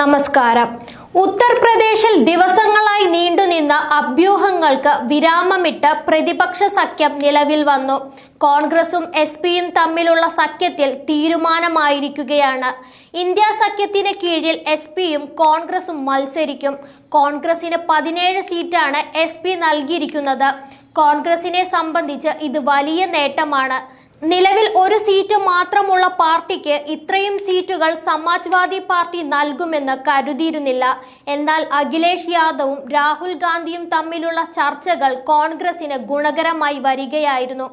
നമസ്കാരം ഉത്തർപ്രദേശിൽ ദിവസങ്ങളായി നീണ്ടുനിന്ന അഭ്യൂഹങ്ങൾക്ക് വിരാമമിട്ട് പ്രതിപക്ഷ സഖ്യം നിലവിൽ വന്നു കോൺഗ്രസും എസ് പിയും തമ്മിലുള്ള സഖ്യത്തിൽ തീരുമാനമായിരിക്കുകയാണ് ഇന്ത്യ സഖ്യത്തിന് കീഴിൽ എസ് പിയും കോൺഗ്രസും മത്സരിക്കും കോൺഗ്രസിന് പതിനേഴ് സീറ്റാണ് എസ് പി നൽകിയിരിക്കുന്നത് കോൺഗ്രസിനെ സംബന്ധിച്ച് ഇത് വലിയ നേട്ടമാണ് നിലവിൽ ഒരു സീറ്റ് മാത്രമുള്ള പാർട്ടിക്ക് ഇത്രയും സീറ്റുകൾ സമാജ്വാദി പാർട്ടി നൽകുമെന്ന് കരുതിയിരുന്നില്ല എന്നാൽ അഖിലേഷ് യാദവും രാഹുൽ ഗാന്ധിയും തമ്മിലുള്ള ചർച്ചകൾ കോൺഗ്രസിന് ഗുണകരമായി വരികയായിരുന്നു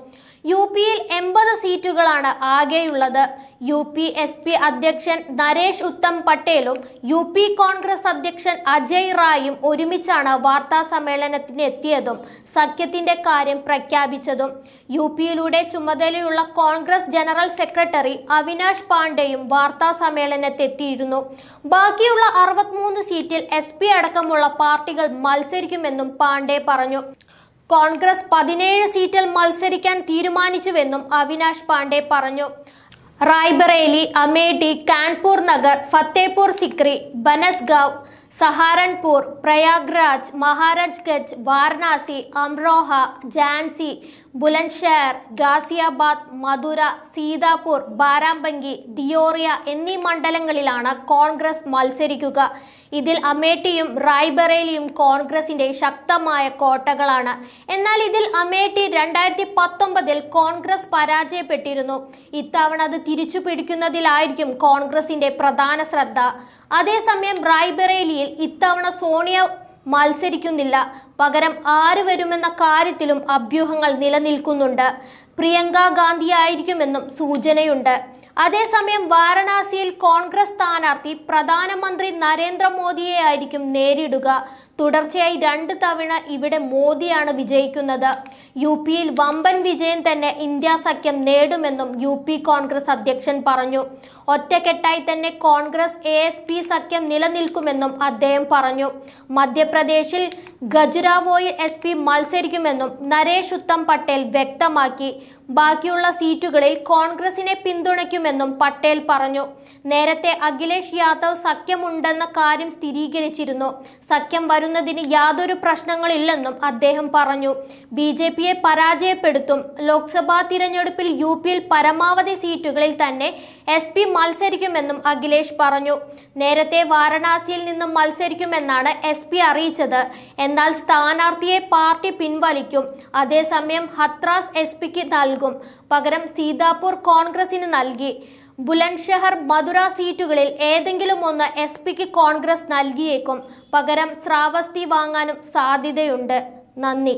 യു പിയിൽ എൺപത് സീറ്റുകളാണ് ആകെയുള്ളത് യു പി എസ് പി അധ്യക്ഷൻ നരേഷ് ഉത്തം പട്ടേലും യു പി കോൺഗ്രസ് അധ്യക്ഷൻ അജയ് റായും ഒരുമിച്ചാണ് വാർത്താ സമ്മേളനത്തിന് എത്തിയതും സഖ്യത്തിന്റെ കാര്യം പ്രഖ്യാപിച്ചതും യു പിയിലൂടെ ചുമതലയുള്ള കോൺഗ്രസ് ജനറൽ സെക്രട്ടറി അവിനാഷ് പാണ്ഡെയും വാർത്താ സമ്മേളനത്തെത്തിയിരുന്നു ബാക്കിയുള്ള അറുപത്തിമൂന്ന് സീറ്റിൽ എസ് അടക്കമുള്ള പാർട്ടികൾ മത്സരിക്കുമെന്നും പാണ്ഡെ പറഞ്ഞു കോൺഗ്രസ് പതിനേഴ് സീറ്റിൽ മത്സരിക്കാൻ തീരുമാനിച്ചുവെന്നും അവിനാഷ് പാണ്ഡെ പറഞ്ഞു റായ്ബറേലി അമേഠി കാൺപൂർ നഗർ ഫത്തേപൂർ സിക്രി ബനസ്ഗാവ് സഹാരൺപൂർ പ്രയാഗ്രാജ് മഹാരാജ്ഗഞ്ച് വാരണാസി അംറോഹ ജാൻസി ബുലന്ദ്ഷഹർ ഗാസിയാബാദ് മധുര സീതാപൂർ ബാരാംബങ്കി ദിയോറിയ എന്നീ മണ്ഡലങ്ങളിലാണ് കോൺഗ്രസ് മത്സരിക്കുക ഇതിൽ അമേഠിയും റായ്ബറേലിയും കോൺഗ്രസിന്റെ ശക്തമായ കോട്ടകളാണ് എന്നാൽ ഇതിൽ അമേഠി രണ്ടായിരത്തി പത്തൊമ്പതിൽ കോൺഗ്രസ് പരാജയപ്പെട്ടിരുന്നു ഇത്തവണ അത് തിരിച്ചു പിടിക്കുന്നതിലായിരിക്കും കോൺഗ്രസിന്റെ പ്രധാന ശ്രദ്ധ അതേസമയം റായ്ബറേലിയിൽ ഇത്തവണ സോണിയ മത്സരിക്കുന്നില്ല പകരം ആര് വരുമെന്ന കാര്യത്തിലും അഭ്യൂഹങ്ങൾ നിലനിൽക്കുന്നുണ്ട് പ്രിയങ്കാ ഗാന്ധിയായിരിക്കുമെന്നും ആയിരിക്കുമെന്നും സൂചനയുണ്ട് അതേസമയം വാരണാസിയിൽ കോൺഗ്രസ് സ്ഥാനാർത്ഥി പ്രധാനമന്ത്രി നരേന്ദ്രമോദിയെ ആയിരിക്കും നേരിടുക തുടർച്ചയായി രണ്ട് തവണ ഇവിടെ മോദിയാണ് വിജയിക്കുന്നത് യു പിയിൽ വമ്പൻ വിജയം തന്നെ ഇന്ത്യ സഖ്യം നേടുമെന്നും യു പി കോൺഗ്രസ് അധ്യക്ഷൻ പറഞ്ഞു ഒറ്റക്കെട്ടായി തന്നെ കോൺഗ്രസ് എ എസ് പി സഖ്യം നിലനിൽക്കുമെന്നും അദ്ദേഹം പറഞ്ഞു മധ്യപ്രദേശിൽ ഖജുരാവോയിൽ എസ് പി മത്സരിക്കുമെന്നും നരേഷ് ഉത്തം പട്ടേൽ വ്യക്തമാക്കി ബാക്കിയുള്ള സീറ്റുകളിൽ കോൺഗ്രസിനെ പിന്തുണയ്ക്കുമെന്നും പട്ടേൽ പറഞ്ഞു നേരത്തെ അഖിലേഷ് യാദവ് സഖ്യമുണ്ടെന്ന കാര്യം സ്ഥിരീകരിച്ചിരുന്നു സഖ്യം വരുന്നതിന് യാതൊരു പ്രശ്നങ്ങളില്ലെന്നും അദ്ദേഹം പറഞ്ഞു ബി ജെ പിയെ പരാജയപ്പെടുത്തും ലോക്സഭാ തിരഞ്ഞെടുപ്പിൽ യു പിയിൽ പരമാവധി സീറ്റുകളിൽ തന്നെ എസ് പി മത്സരിക്കുമെന്നും അഖിലേഷ് പറഞ്ഞു നേരത്തെ വാരണാസിയിൽ നിന്ന് മത്സരിക്കുമെന്നാണ് എസ് പി അറിയിച്ചത് എന്നാൽ സ്ഥാനാർത്ഥിയെ പാർട്ടി പിൻവലിക്കും അതേസമയം ഹത്രാസ് എസ് പിക്ക് നൽകും നൽകും പകരം സീതാപൂർ കോൺഗ്രസിന് നൽകി ബുലൻഷഹർ മധുര സീറ്റുകളിൽ ഏതെങ്കിലും ഒന്ന് എസ് പിക്ക് കോൺഗ്രസ് നൽകിയേക്കും പകരം ശ്രാവസ്തി വാങ്ങാനും സാധ്യതയുണ്ട് നന്ദി